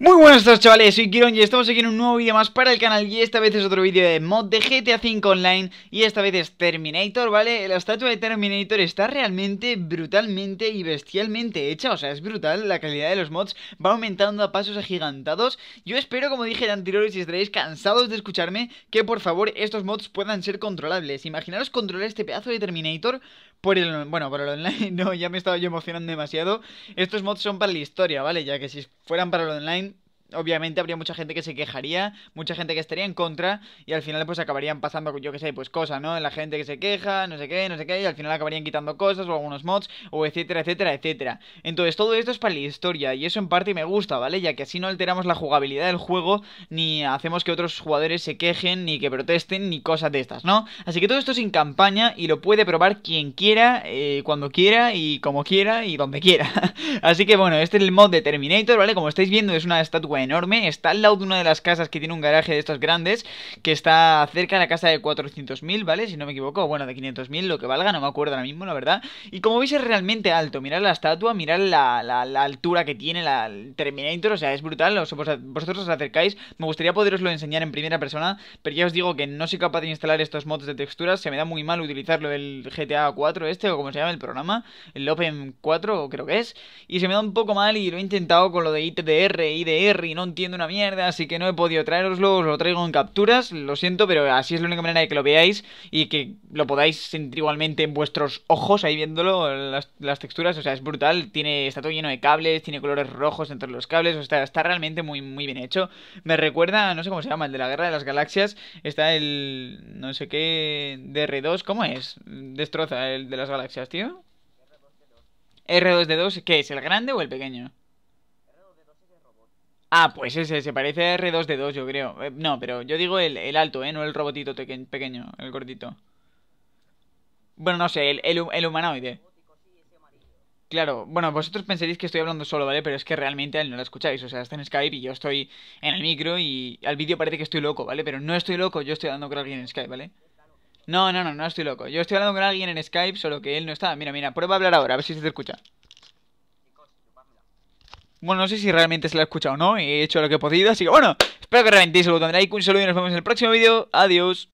Muy buenas a chavales, soy Kiron y estamos aquí en un nuevo vídeo más para el canal y esta vez es otro vídeo de mod de GTA V Online y esta vez es Terminator, ¿vale? La estatua de Terminator está realmente brutalmente y bestialmente hecha, o sea, es brutal, la calidad de los mods va aumentando a pasos agigantados. Yo espero, como dije en anteriores, si estaréis cansados de escucharme, que por favor estos mods puedan ser controlables. Imaginaros controlar este pedazo de Terminator por el... Bueno, para el online no, ya me estaba yo emocionando demasiado. Estos mods son para la historia, ¿vale? Ya que si fueran para lo online obviamente habría mucha gente que se quejaría, mucha gente que estaría en contra y al final pues acabarían pasando, yo que sé, pues cosas, ¿no? La gente que se queja, no sé qué, no sé qué, y al final acabarían quitando cosas o algunos mods o etcétera, etcétera, etcétera. Entonces todo esto es para la historia y eso en parte me gusta, ¿vale? Ya que así no alteramos la jugabilidad del juego ni hacemos que otros jugadores se quejen ni que protesten ni cosas de estas, ¿no? Así que todo esto es en campaña y lo puede probar quien quiera, eh, cuando quiera y como quiera y donde quiera. así que bueno, este es el mod de Terminator, ¿vale? Como estáis viendo es una estatua enorme. Está al lado de una de las casas que tiene un garaje de estos grandes, que está cerca de la casa de 400.000, ¿vale? Si no me equivoco, bueno, de 500.000, lo que valga, no me acuerdo ahora mismo, la verdad. Y como veis es realmente alto. Mirad la estatua, mirad la, la, altura que tiene la, el Terminator, o sea, es brutal. vosotros os acercáis. Me gustaría poderoslo enseñar en primera persona, pero ya os digo que no soy capaz de instalar estos mods de texturas. Se me da muy mal utilizarlo el GTA 4 este, o como se llama el programa, el Open 4 creo que es. Y se me da un poco mal y lo he intentado con lo de ITDR, IDR y no entiendo una mierda, así que no he podido traeroslo, os lo traigo en capturas, lo siento, pero así es la única manera de que lo veáis y que lo podáis sentir igualmente en vuestros ojos, ahí viéndolo, las, texturas, o sea, es brutal, tiene, está todo lleno de cables, tiene colores rojos entre los cables, o sea, está realmente muy, muy bien hecho. Me recuerda, no sé cómo se llama, el de la Guerra de las Galaxias, está el, no sé qué, r 2 ¿cómo es? Destroza el de las Galaxias, tío. R2D2, ¿qué es? ¿El grande o el pequeño? Ah, pues ese, se parece a R2D2, yo creo. Eh, no, pero yo digo el, alto, ¿eh? No el robotito pequeño, el gordito. Bueno, no sé, el, el, humanoide. Claro, bueno, vosotros pensaréis que estoy hablando solo, ¿vale? Pero es que realmente él no lo escucháis, o sea, está en Skype y yo estoy en el micro y al vídeo parece que estoy loco, ¿vale? Pero no estoy loco, yo estoy hablando con alguien en Skype, ¿vale? No, no, no, no estoy loco. Yo estoy hablando con alguien en Skype, solo que él no está. Mira, mira, prueba a hablar ahora, a ver si se te escucha. Bueno, no sé si realmente se lo he escuchado o no, Y he hecho lo que he podido, así que bueno, espero que reventéis el botón un saludo y nos vemos en el próximo vídeo, adiós.